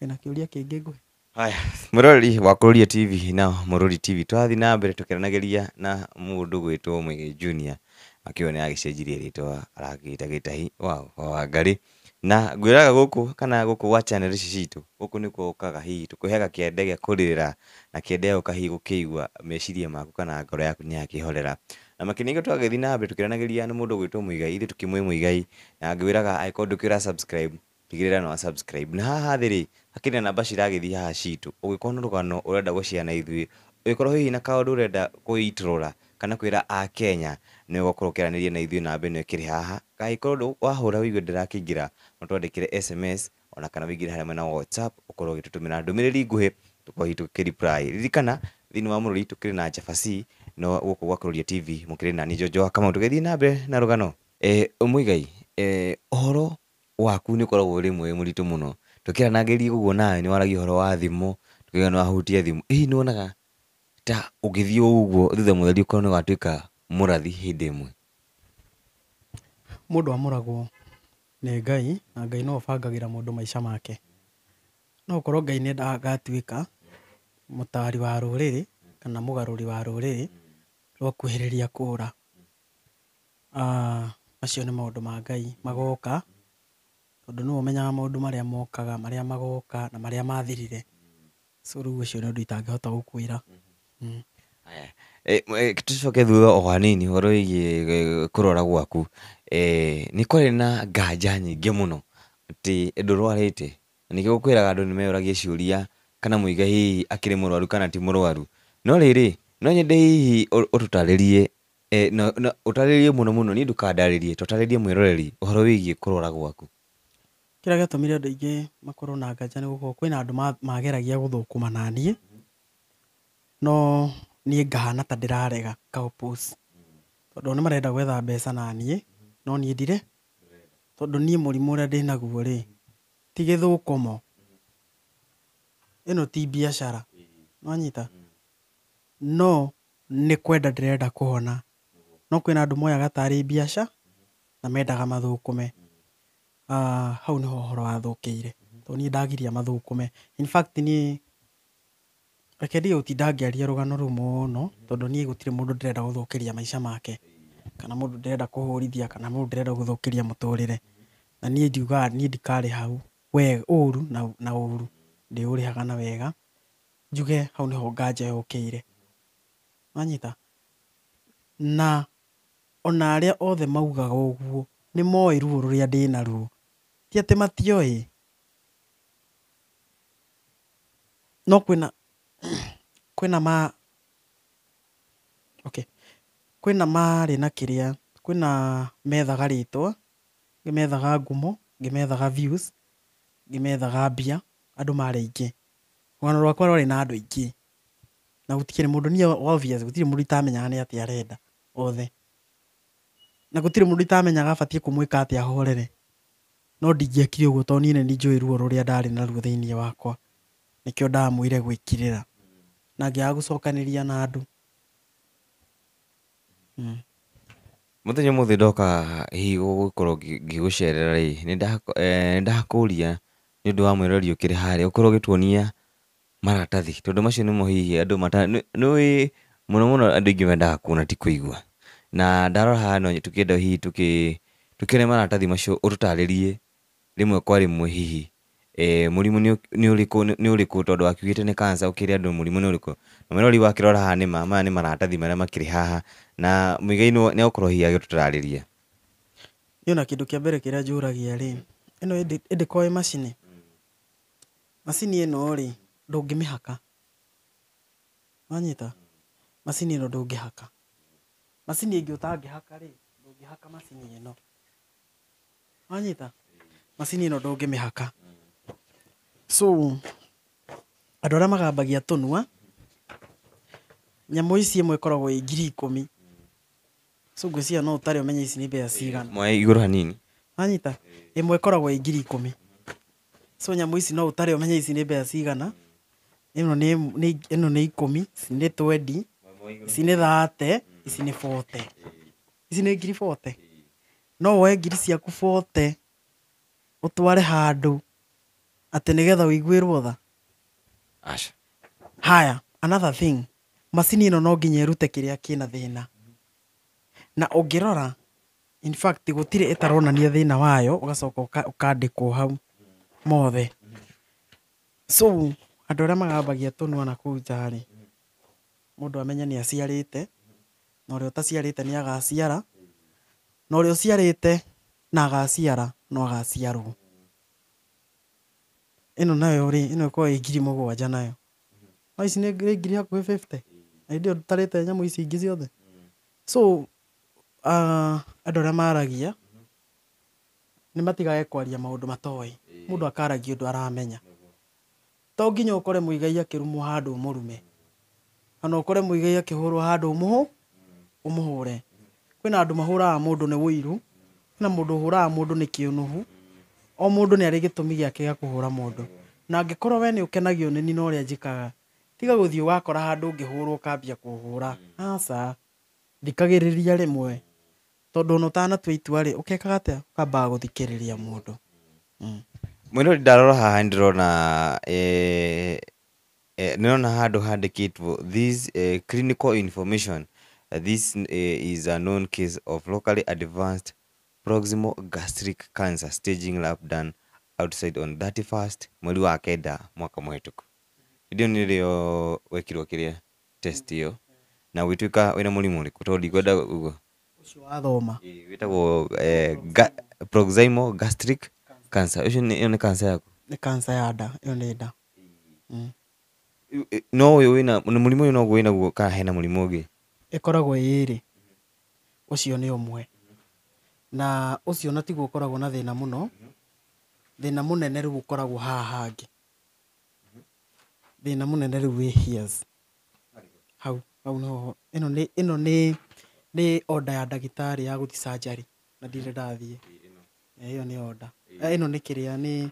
wä haya murori wa kururia tv na murori tv twathi na mbere tukeranageria na mundu gwitwo mwige junior akiwa ni agicenjirie ritwa aragita gitahi wao wa ngari na ngwiraga guku kana guku wa channel ici citu guku nikuo ukaga hihi tukuheaga kiende gia kuririra na kiende uka hihi gukiigua meciria maku kana ngoro yaku ni yakihorera na makininga twagithii na mbere tukiranageria ni mundu gwitwo muigai ithu tukimwi muigai na ngwiraga aikorwo ndukira subscribe tigirira no subscribe na haha thiri akĩria namba ciragĩthiĩ haha citũ ũngĩkorwo na rũgano ũrenda gũcera na ithuĩ ũngĩkorwo hihi na kaũndũ ũrenda kwĩitũrũra kana kwĩra akenya nĩwe ũgũkorwo ũkĩaranĩria na ithuĩ namba ĩno ĩkĩrĩ haha angĩkorwo wahũra wĩigue ndĩrakĩingĩra no twandĩkĩre sms ona kana wĩingĩre harĩa mwena wa whatsapp ũkorwo ũgĩtũtũmĩra ndũmĩrĩri nguhĩ tũkorwo hihi tũkĩ reply ririkana thĩinĩ wa mũrũri tũkĩrĩ na Jaba C no gũkũ gwa Kururia TV mũkĩrĩ na niĩ Jojo wa Kamau tũgĩthiĩ na mbere na rũgano eh, Mũigai eh, ũhoro waku nĩ ũkoragwo rĩmwe wĩ mũritũ mũno tũkĩaranagĩria ũguo nawe nĩwaragia horo wa thimũ tũkauga nĩwahutia thimũ hihi nĩwonaga ta ũgĩthiĩ ũguo thutha mũtheri ũkorwo nĩũgatuĩka mũrathi hĩndĩ wa Mũndũ amũragwo nĩ Ngai na Ngai nĩwe ũbangagĩra mũndũ maica make. No korwo Ngai nĩendaga agatuĩka mutari wa rũrĩrĩ kana mũgarũri wa rũrĩrĩ rwa kuhĩrĩria kũũra. Acio nĩ maũndũ ma Ngai magoka tondå nä we å menyaga maå ndå marä a mokaga marä a magoka na marä a mathirire so rä u å cio nä å ndå itangä hota gå kwä ra mm-hmm. mm. tũcoke thutha o hanini ũhoro wĩgiĩ kũrora gwaku nĩ kwarĩ na nganja nyingĩ mũno atĩ ndũrwarĩte na nĩkĩo gũkwĩraga andũ nĩ meyoragia ciũria kana mũiga hihi akĩrĩ mũrwaru kana ti mũrwaru no rĩrĩ no nyende hihi ũtũtarĩrie na ũtarĩrie mũno mũno niĩ ndũkandarĩrie tũtarĩrie mwĩroreri ũhoro wĩgiĩ kũrora gwaku Kĩrĩa gĩatũmire andå aingä makorwo na nganja nä gå korwo kwä na andå mageragia gũthũkũma na niĩ, no niä ngahana ta ndä rarega tondå nä marenda gwetha mbeca na niä no niä niä ndire tondå niĩ ndirĩ, tondũ niĩ mũrimũ ũrĩa ndĩnaguo rĩ, ti ä no ti biacara, nĩwanyita? No nä kwenda ndä renda kå hona no kwä na andå moyaga tarä biaca, na mendaga mathå kå mathũkũme. Ah, hau niho horo wathukiire to nie ndagiria mathukume in fact nie reke ndi gutinda ngiaria rugano ruu muno tondu nie gutire mundu ndirenda guthukiria maica make kana mundu ndirenda kuhurithia kana mundu ndirenda guthukiria muturire na nie ndiugaga nie ndikari hau uru na uru ndiurihaga na wega njuge hau niho nganja yukire wanyita na ona aria othe maugaga uguo nimoe ruo ruria naruo ti matio ä no kwĩna na ma okay kwĩna marĩ na kwä na methaga rĩtwa ngä methaga ngumo ngä methaga views methaga mbia andå marä aingä rũgano rwakwa rwarĩ na andå aingä na gũtikĩrĩ mũndũ niĩ obvious må ndå itamenyaga nä atä arenda othe na må ndå itamenyaga mwä ka atä ahorere no ndingĩakire ũguo to niĩ nĩ njũĩ ruo rũrĩa ndarĩ naruo thĩiniĩ wakwa nĩkĩo ndamwĩire gwĩkirĩra na ngĩaga gũcokanĩria na andũ hmm. mũthenya ũmũthĩ ndoka hihi gũkorwo ngĩgũcerera rĩ nĩ ndakũria eh, nĩ ũndũ wa mwĩrori ũkĩrĩ harĩa ũkorwo ũgĩtuonia maratathi tondũ macio nĩmo hihi andũ mata nĩũĩ mũno mũno andũ aingĩ mendaga kuona ti kũigua na ndarora haha no tũkĩenda hihi tũkĩre maratathi macio ũtũtarĩrie rimwe kwa rimwe hihi e, mũrimũ nĩ ũrĩkũ nĩ ũrĩkũ ni kansa nĩ andu ũkĩrĩ ni mũrimũ nĩ ũrĩkũ na mũrori wakĩrora haha nĩ ma maya nĩ maratathi marĩa makiri haha na Mũigai ni agũkorwo hihi agĩtũtarĩria. Niĩ ona kindu kĩa mbere kĩrĩa njũragia ri ĩno ĩndĩkwo ĩ macini? Macini ino rĩ ndũngĩmĩhaka, nĩwanyita? Macini ĩno ndũngĩhaka, macini ĩngĩ ũtangĩhaka rĩ ndũngĩhaka macini ino nĩwanyita? macini ä no ndå ngä mä haka so andå arä a magambagia tå nua nyamå ici ä mwe koragwo ä ngiri ikå mi so ngwä cia no å tarä å menye ici nä mbea cigana hanini ä mwe koragwo ä ngiri ikå mi so nyamå ici no å tarä å menye ici nä mbea cigana ä no nä ikå mi ici nä twendi ici nä thate ici nä bote ici nä ngiri bote no woe ngiri ciaku bote utware handu ati nigetha ũiguĩrwo tha acha haya another thing macini ino no nginya ĩrute kiria kina thina na ungirora in fact gũtirĩ ĩtaronania thina wayo ugacoka ũkandĩkwo hau mothe so andũ arĩa magambagia tũnua na kũu nja rĩ mũndũ amenye nĩ aciarĩte na ũrĩa ũtaciarĩte nĩ agaciara na ũrĩa ũciarĩte na agaciara no gaciarwo ino nayo rĩ ino ko igiri ngiri mũgwanja nayo no ici nĩ ngiri hakuhĩ fifty na hĩndĩ ĩyo tũtarĩte nyamũ ici ingĩ ciothe so a ah, andũ arĩa maragia nĩ matigage kwaria maundu matoi mundu akaragia undu aramenya to nginya ũkore mũigai akĩrumwo handũ ũmũrume kana ũkore mũigai akĩhũrwo handu ũmũhũ umuhure kwina andu mahũraga mundu ni ũiru na mundu uhuraga mundu ni kiunuhu o mundu ni ari gitumi giake gia kuhura mundu na angikorwo we ni ukenagio ni ni na uria njikaga tiga guthii ugakora handu ngihurwo ukambia kuhura aca thikagiriria rimwe tondu ona utanatua itua ri ukekaga atia ukambaga guthikiriria mundu mm. mwino ndarora haha ndirona eh, eh, ndirona handu handikitwo this eh, clinical information this is a known case of locally advanced proximal gastric cancer staging lab done outside on 31st mweri wa kenda mwaka muhituku ndio nilio wekirwo kiria test hiyo na witwika wina murimu uriku tondu ndikwenda uguo ucio wathoma witagwo eh, ga, proximal gastric cancer ucio iyo ni cancer yaku ni cancer ya nda iyo ni nda mm. no uyu wina ni murimu uyu noguo winaguo kana hena murimu ungi ikoragwo ĩĩrĩ ũcio nĩ ũmwe na ucio na tiguo koragwo na thina muno thina munene riu ukoragwo haha hangi thina munene riu wi hears hau hau no ino ni ino ni ni order ya ndagitari ya guthi surgery na ndire ndathie iyo ni order ino ni kiria ni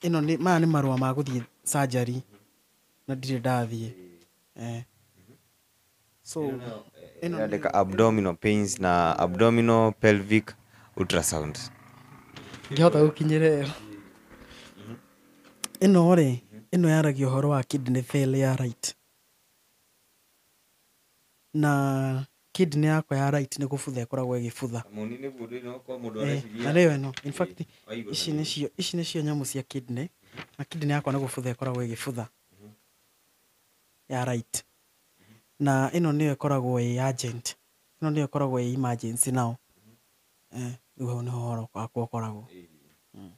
ino ni maya ni marua ma guthi surgery mm-hmm. na ndirä ndathiä eh. so ä no, eh, abdominal pains na abdominal pelvic ultrasound ngihota gũkinyĩra ĩyo ĩno rĩ ĩno yaragia ũhoro wa kidney failure right na kidney yakwa ya right nä kå butha ä koragwo ä gä butha na rä ĩno in fact eh, ici nĩcio ici nĩcio nyamu cia kidney na kidney yakwa nä gå butha ä koragwo mm-hmm. ya right na ino nĩyo ĩkoragwo ĩ agent ino nĩyo ĩkoragwo ĩ emergency now mm-hmm. eh rĩu hau nĩho ũhoro wakwa ũkoragwo hmm.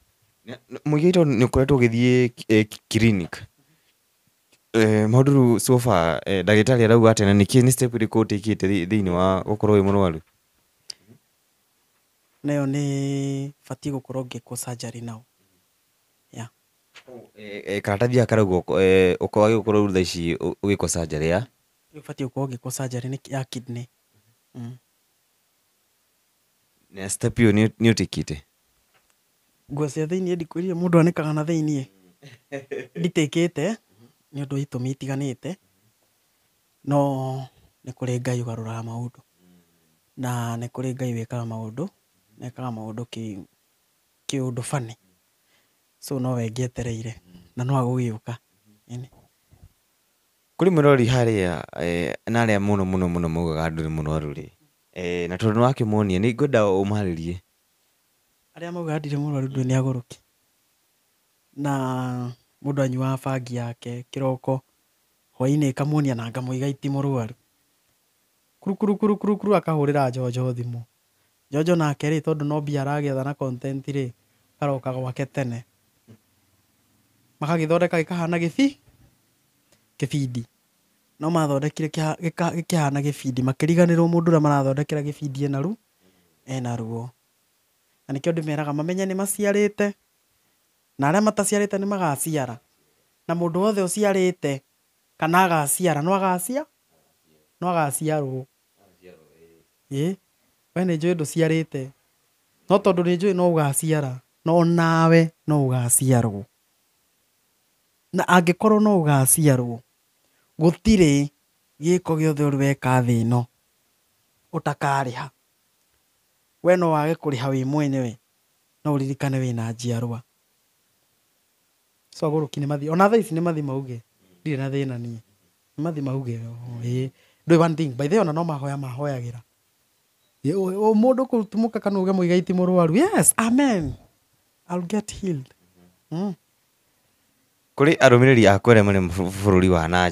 mũigairwo nĩ ũkoretwo ũgĩthiĩ eh, clinic eh, maũndũ rĩu so far eh, ndagĩtarĩ arauga atĩ na nĩkĩ nĩ step ĩrĩkũ ũtĩkĩte thĩinĩ wa gũkorwo wĩ mũrwaru nayo nĩ batiĩ gũkorwo ngĩkwo surgery nao mm-hmm. oh, karatathi gaka rĩu ũkowagĩ gũkorwo rĩu thaa ici ũgĩkwo surgery ya rĩu batiĩ gũkorwo ngĩkwo surgery ya kidney mm-hmm. mm nä stepio nä å tä kä te nguo cia thä iniä ndikwä må ndå anäkaga na thä iniä nditä kä te nä å ndå itå mi itiganä te no nä kå rä ngai å garå maå ndå na nä kå rä ngai wä kaga maå ndå na ekaga maå ndå kä å ndå bani so no we etereire na no agå gä å ka kå rä mwä rori harä a eh, na a må no må no må no maugaga andå nä må arå rä Eh, na tondå nä wakĩmuonia nä ngwenda maugandire arĩa rwaru ndå mũrwaru agå nĩ agũrũki na mũndũ anyuaga bangi yake kĩroko hwainĩ ĩkamuonia na ngamũiga iti mũrwaru kurukuru akahũrĩra njonjo thimũ njonjo nake rĩ tondũ no mbia aragetha na content rĩ karoka gwake tene gä gĩkahana gĩbi gĩbindi no mathondekire gĩkĩhana gĩbindi makĩriganĩrwo mũndũ ũrĩa marathondekera gĩbindi ena ru, ena ruo. Na nĩkĩo ndĩmeraga mamenye nĩ maciarĩte, na arĩa mataciarĩte nĩ magaciara, na mũndũ wothe ũciarĩte kana agaciara no agacia? No agaciarwo. ä we ciarä ndũciarĩte, no tondũ ä no ũgaciara, no nawe no ũgaciarwo. Na angĩkorwo no ũgaciarwo, gutire giko gĩothe ũrĩ weka thĩ utakariha ũtakarĩha. We no wage kũrĩha we mwenyewe, no ũririkane na njiarwa. So agũrũki nĩ mathiĩ, ona thaa ici nĩ mauge, ndire na thina ni nĩ mauge ĩĩ. Ndũĩ one thing, by the ona no mahoya o Mũndũ kũtumũka kana uge mũigai ti mũrwaru, yes, amen, I'll get healed. mm. kuri arumiriri arĩa marĩ bũrũri wa na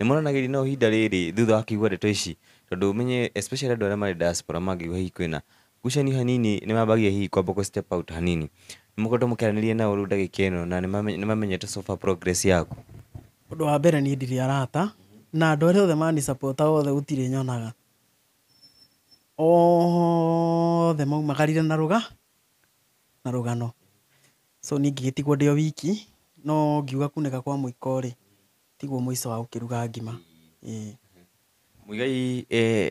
nä monanageria no ihinda rä thutha wa kĩigua ndeto ici tondå menye especially andå arĩa marä diaspora mangĩigua hihi kwĩna ngucanio hanini nä mambagia hihi kwamba kũ step out hanini ni mũkoretwo må kĩaranĩria nao rĩu ndagĩka ĩno na ni mamenyete so far progress yaku ũndũ wa mbere niĩ ndirĩ arata na andå arĩa othe manisapota othe gũtirĩ nyonaga othe maumagarire na rũga na rũgano so ni gä tigwo ndä wiki no ngiuga kunä ka kwa må iko tiguo mwico wa gukiruga ngima ii muigai eh,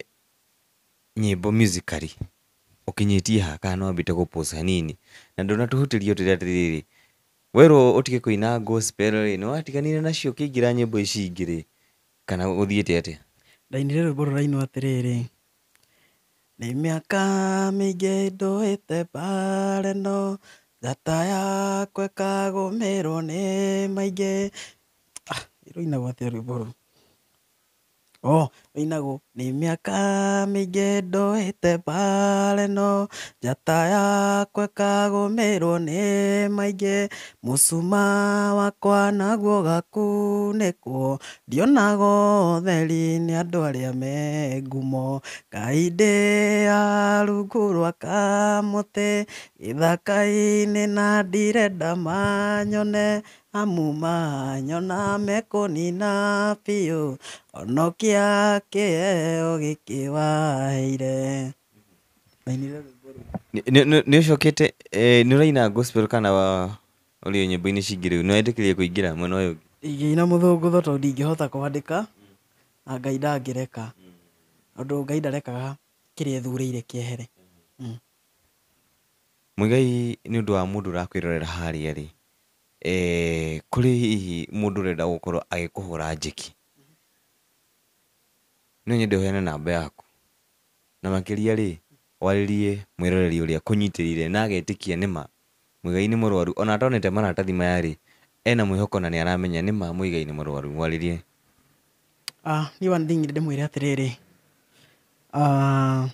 nyimbo musically ukinyitie ha kana no ambite gupose hanini na ndona tuhutirio tiri atiriri werwo utige kuina gospel ri ni watiganire nacio ukiingira nyimbo ici ingi ri kana uthiite atia ndainire rwimbo rurainwo atiriri nä mä aka mä ingä ndå ä te mbareno njata yakwe kagå mä rwo nä maingä a y Oh, oinagwo nä mä aka mä ingä ndoä te mbare no njata yakwa ĩkagå mä rwo nä maingä må cuma wakwa naguo gakunä kwo ndionaga ũtheri nä andå arä a me ngumo ngai ya rungu rwa kamũtĩ gĩthaka-inĩ na ndirenda manyone amu manyona mekũnina biũ onokia wake ũgĩkĩwaire nĩ ũcokete nĩ ũraina gospel kana ũrĩ nyĩmbo-inĩ cingĩ rĩu nĩwetĩkĩrire kuingira mwena ũyũ ingĩina mũthũngũtho tondu ndingĩhota kwandĩka na ngai ndangireka tondũ ngai ndarekaga kĩrĩa ethurĩire kiehere mwigai ni undu wa mundu urakwirorera haria ri kuri hihi mundu urenda gukorwo agikuhura njiki no nyende heane namba yaku na makĩria rĩ warĩrie mwĩroreri ũrĩa kũnyitĩrĩire na agetĩkia nĩma mũigai nĩ mũrwaru ona atonete maratathi maya rĩ ena mwĩhoko na nĩ aramenya nĩma mũigai nĩ mũrwaru mwarĩrie uh, ah, niĩ wa nĩndĩnyire ndĩmwĩre atĩrĩrĩ uh,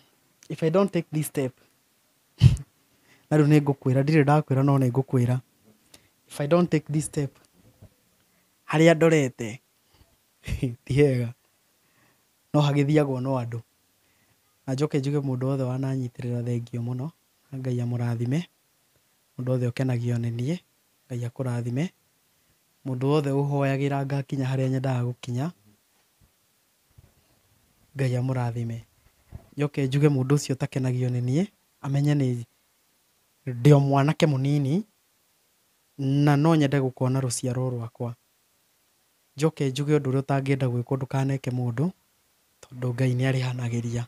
if i don't take this step na rĩu nĩ ngũkwĩra ndirĩ ndakwĩra no nĩ ngũkwĩra if i don't take this step harĩa ndorete ti hega no hagĩthiagwo no andũ. Na njoke njuge mũndũ wothe wananyitĩrĩra thengiũ mũno, na Ngai amũrathime, mũndũ wothe ũkenagio nĩ niĩ, Ngai akũrathime, mũndũ wothe ũhoyagĩra ngakinya harĩa nyendaga gũkinya, Ngai amũrathime. Njoke njuge mũndũ ũcio ũtakenagio nĩ niĩ, amenye nĩ ndĩ o mwanake mũnini, na no nyende gũkona rũciaro rwakwa. Njoke njuge ũndũ ũrĩa ũtangĩenda gwĩkwo ndũkaneke mũndũ, tondũ Ngai nĩ arĩhanagĩria.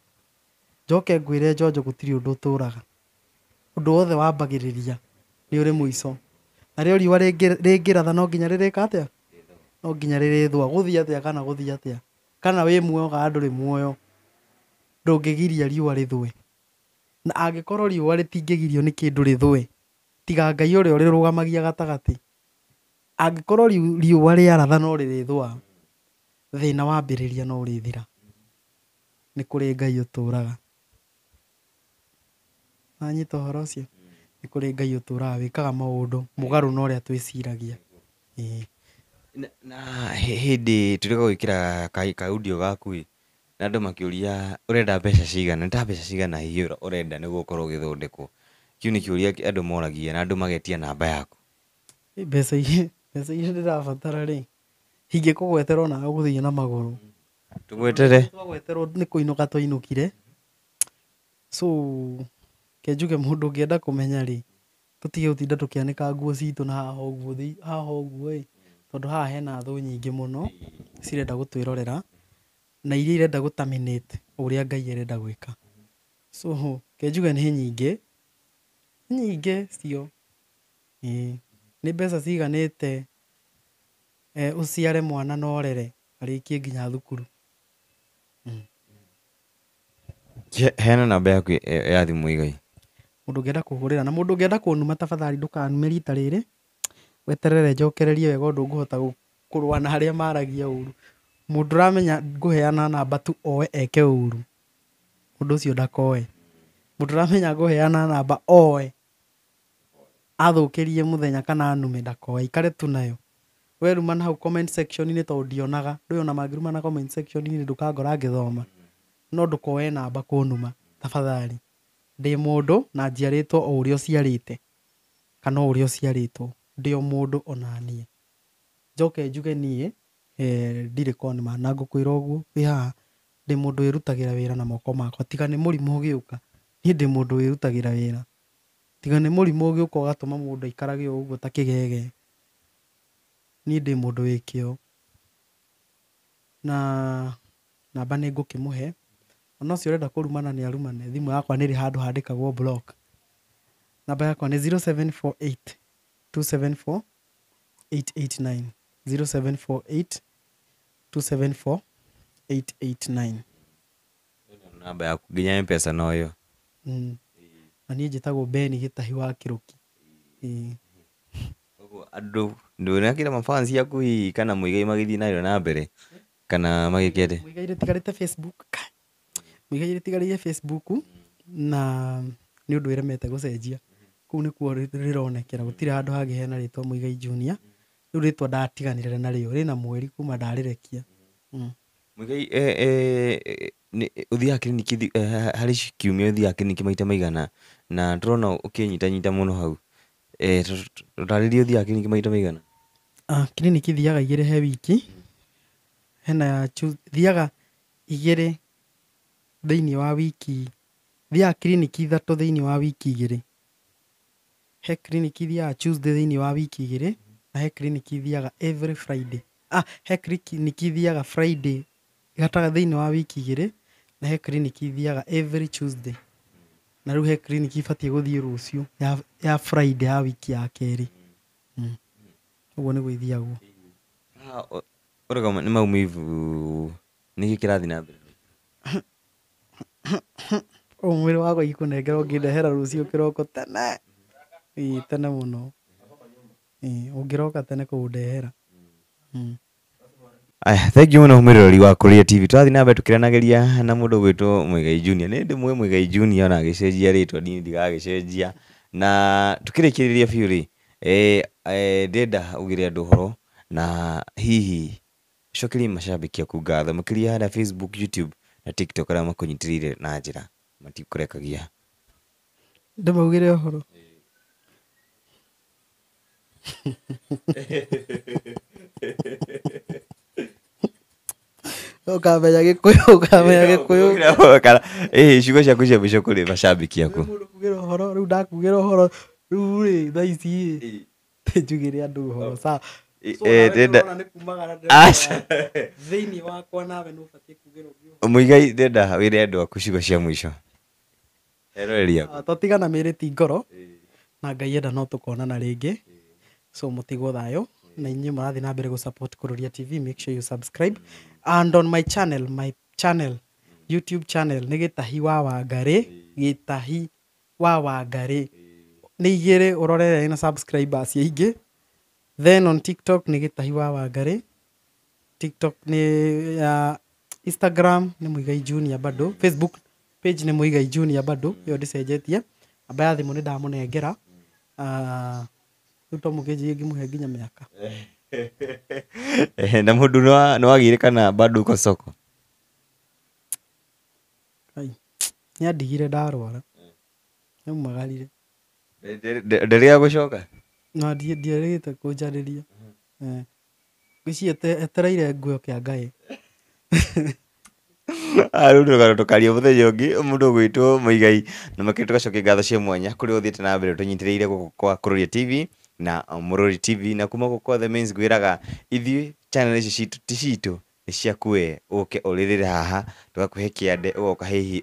Njoke ngwĩre Jojo gũtirĩ ũndũ ũtũũraga. Ũndũ wothe wambagĩrĩria nĩ ũrĩ mũico. Narĩo riũa rĩngĩratha no nginya rĩrĩka atĩa? No nginya rĩrĩthũa, gũthiĩ atĩa kana gũthiĩ atĩa. Kana wĩ muoyo kana ndũrĩ muoyo, ndũngĩgiria riũa rĩthũe. Na angĩkorwo riũa rĩtingĩgirio nĩ kĩndũ rĩthũe, tiga Ngai ũrĩa ũrĩrũgamagia gatagatĩ. Angĩkorwo riũa rĩaratha no rĩrĩthũa, thĩna wambĩrĩria no ũrĩthira nä kå rä ngai å tå raga nanyita å horo å cio nä kå rä ngai å tå raga wä kaga maå ndå må garå na å rä a twä ciragia hä ndä tå rä ka gwä kä ra kaundio gaku na andå makä å ria å renda mbeca cigana nä ta mbeca cigana hihi å renda nä gä thondekwo kiu nä kä å ria andå moragia na andå magetia namba yaku mbeca iria mbeca iria ndä rabatara rä hingä kå gwetera na gå thiä na magå rå tugwetere twagweterwo nä kå inå ka twainåkire so kenjuge må ndå å ngä enda kå menya rä tå tige gå tinda tå kä anä ka nguo citå na haha å haha guo ä tondå haha hena thå nyingä må no cirenda gå twä rorera na iria irenda gå å rä a ngai arenda gwä ka so kenjuge nä nyingä nyingä cio nä mbeca ciganä te ũciare mwana na arä arĩkie nginya thukuru hena namba yaku ya thimu igai mundu ngienda kuhurira na mundu ngienda kunuma tabathari ndukanume ta riri weterere njokererie wega undu nguhota kurwa na aria maragia uru mundu uramenya nguheana namba tu oe eke uru mundu ucio ndakoe mundu uramenya nguheana namba oe athukirie muthenya kana anume ndakoe ikare tu nayo weruma na hau comment section-inĩ tondũ ndionaga ndũĩ ona mangĩruma na comment section-inĩ ndũkangora ngĩthoma no ndukoe namba kũnuma ndä ndĩ ndå na two o ciarä ũciarĩte kana o ũrĩa ũciarĩtwo ndĩ o mũndũ ona niĩ njoke njuge niĩ eh, ndirĩ Conman na ngũkwĩra ũguo wĩ haha ndĩ mũndũ wĩrutagĩra wĩra na moko makwa tiga nĩ mũrimũ ũgĩũka niĩ ndĩ mũndũ wĩrutagĩra wĩra tiga nĩ mũrimũ ũgĩũka ũgatũma mũndũ aikarage o ũguo ta kĩgege niĩ ndĩ mũndũ wĩ kĩo na namba nĩ ngũkĩmũhe ona cio renda kurumana ni arumane thimu yakwa nĩrĩ handu handikagwo block namba yakwa ni 0748274889 namba yaku nginya mpesa noyo mm. na niĩ njĩtagwo beni gitahi wa kĩrũki koguo andũ ndũnakĩra mabansi yaku hihi kana muigai magĩthiĩ nayo na mbere kana magikete muigai rĩtigarĩte facebook mĩkaire ĩtigarĩire Facebook na nĩ ũndũ gucenjia ku ni nĩkuo rironekera gutira handũ hage hena rĩtwa Muigai Junior rĩu na ndatiganĩrire ri na mweri kuma ndarĩrekia Muigai mm. eh, eh, eh, ũthiaga kiriniki harĩ kiumia ũthiaga kiriniki maita maigana na tũrona ũkĩnyitanyita muno hau tũtarĩrie ũthiaga kiriniki maita maigana ah, kiriniki thiaga igire he wiki hena thiaga igire thĩinĩ wa wiki, thiaga kiriniki ithatũ thĩinĩ wa wiki igĩrĩ, he kiriniki thiaga Tuesday thĩinĩ wa wiki igĩrĩ na he kiriniki thiaga every Friday, ah, he kiriniki thiaga Friday thĩinĩ wa wiki igĩrĩ na he kiriniki thiaga every Tuesday na rĩu he kiriniki batiĩ gũthiĩ rũciũ ya Friday ya wiki ya kerĩ, hmm. ũguo nĩguo ithĩagwo. Ah, Ũrũgama nĩ maumivu nĩkĩ kĩrathiĩ na mbere? umwĩrĩ wakwa ikũnengera ũngĩndehera rũciũ kĩroko tene ĩĩ tene mũno ũngĩroka tene kũndehera hmm. Aya, thengiũ mũno mũrĩrori wa Kuria TV. Tũrathiĩ na mbere tũkĩranagĩria na mũndũ ũgwĩtwo Muigai Junior. Nĩ ndĩmũĩ Muigai Junior ona agĩcenjia rĩtwa ndini ndigagĩcenjia. Na tũkĩrĩkĩrĩria biũ rĩ, ndĩrenda ũgĩre andũ ũhoro na hihi cokeria macambĩki aku ngatho makĩria harĩa Facebook, YouTube na tiktok aria makunyitiriire na njira matikũrekagia ndimaugire ũhoro ũkamenya gĩkũyũ ũkamenya gĩkũyũ ĩĩ ciugo ciaku cia mũico kũrĩ macambĩki aku kugĩra ũhoro rĩu ndakugĩra ũhoro rĩu rĩ thaa ici ĩ njugĩre andũ ũhoro sa thĩinĩ wakwa nawe nĩ ũbatiĩ kugĩra muigai ndenda wĩre andũ aku ciugo cia mũico eroreria ah, twatigana mĩrĩ ti ngoro na ngai enda no tũkonana rĩngĩ so mũtigwo thayo na inyuĩ marathiĩ na mbere gũsupport kũroria tv make sure you subscribe and on my channel my channel youtube channel nĩ tahi wa wangarĩ tahi wa wangarĩ nĩ igĩrĩ ũrorere na subscribers ingĩ then on tiktok nĩ tahi wa wangarĩ tiktok nĩ ya ah, Instagram nä Muigai Junior bado, Facebook page nä Muigai Junior bado, yo ndicenjetie. Namba ya thimå nä ndamå nengera ah, rä u to må gä nji ngä må he nginya mä aka eh, na må ndå nä wagä rä kana bado uko soko nä andigire ndarwara nä magarire ndärä a gå coka na gä te kå njarä ria eh, ngä ci etereire nguo kä a ngaä Ah, rä u nä rågarå må thenya å ngä må ndå å gwätwo må igai na makä tå gacokia ngatho cia mwanya kå rä a å thiä te na mbere tå nyitä rä ire gå kwa kå rå ria tv na må rå ri tv na kuma gå kwothe gwä raga ithuä channel ici citå ti citå nĩ ciaku we ũke ũrĩrĩre haha tũgakũhe kĩande ũgoka hihi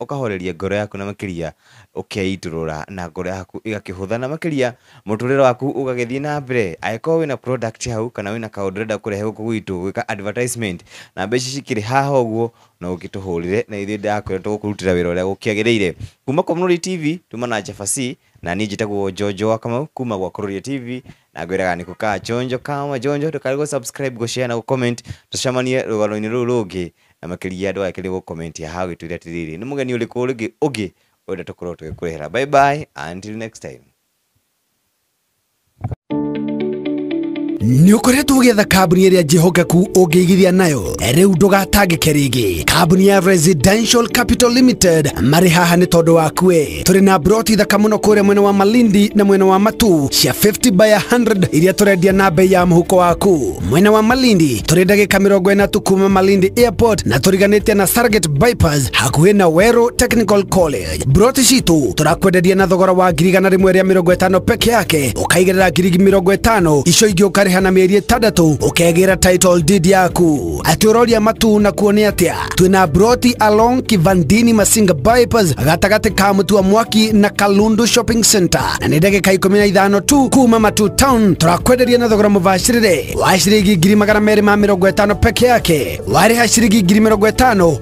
ũkahoreria ngoro yaku na makĩria ũkeitũrũra na ngoro yaku ĩgakĩhũtha na makĩria mũtũrĩre waku ũgagĩthiĩ na mbere angĩkorwo wĩna product hau kana wĩna kaũndũ ũrenda kũrehe gũkũ gwitũ gwĩka advertisement namba ici cikĩrĩ haha ũguo no ũgĩtũhũrĩre na ithuĩ ndĩrakwĩra tũgũkũrutĩra wĩra ũrĩa gũkĩagĩrĩire kuma kwa Mũrũri TV tuma na Jabasee na ni njĩtagwo Njonjo wa Kamau kuma gwa Kũrũri TV nagwiraga nä gå kaa jonjo kama jonjo ndå karä gå subscribe gå share na gå comment tå cemanie rå gano-inä rå rå ngä na makä ria andå akä rä gå comment ya hagä twä re atä rä rä nä må geni å rä kå å rä ngä å ngä å ndä tå korwo tå gä kå rä bye bye until next time nä å koretwo å gäetha kambuni ä rä a njähokeku å ngä igithia nayo rä u ndågatangäke rä gä kambuni ya residential capital limited marä haha nä tondå wakue tå rä na broti thaka må no kå rä mwena wa malindi na mwena wa matu cia 50 by 100 iria tå rendia na mbei ya må huko waku mwena wa malindi tå rä ndagä ka mä rongo ä kuma malindi airport na tå riganä tie na sarget bypass hakuhä na wero technical college broti citå tå rakwenderia na thogora wa ngirigana rä mwe rä a mä rongo ä tano peke yake å kaigä rä ra ngirigi mä rongo ä tano icio ingä å karä na mieri itandatu ukegira title deed yaku aturoria matu na kuone atia broti along kivandini masinga bypass gatagati ka mũtua mwaki na kalundu shopping center na nĩ ndagä ka na ithano tu kuma matu town tårakwenderia na thogora mũbacĩrĩre wa ciringi ngiri magana merä ma mä rongo peke yake warä ha ciringi ngiri mä rongo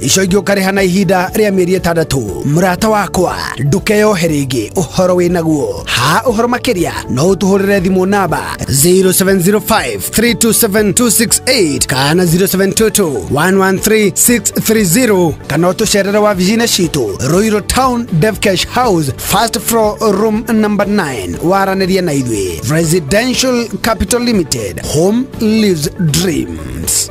icio ingä na ihinda rĩa mĩeri mä mũrata wakwa ndũkeyohe rĩngĩ ũhoro wĩ naguo ha ũhoro makĩria no ũtũhũrĩre tå namba 0753272668 kana 0722113630 kana utusherera wa vijina citu roiro town devcash house first floor room number 9 waraniria na ithuĩ residential capital limited home lives dreams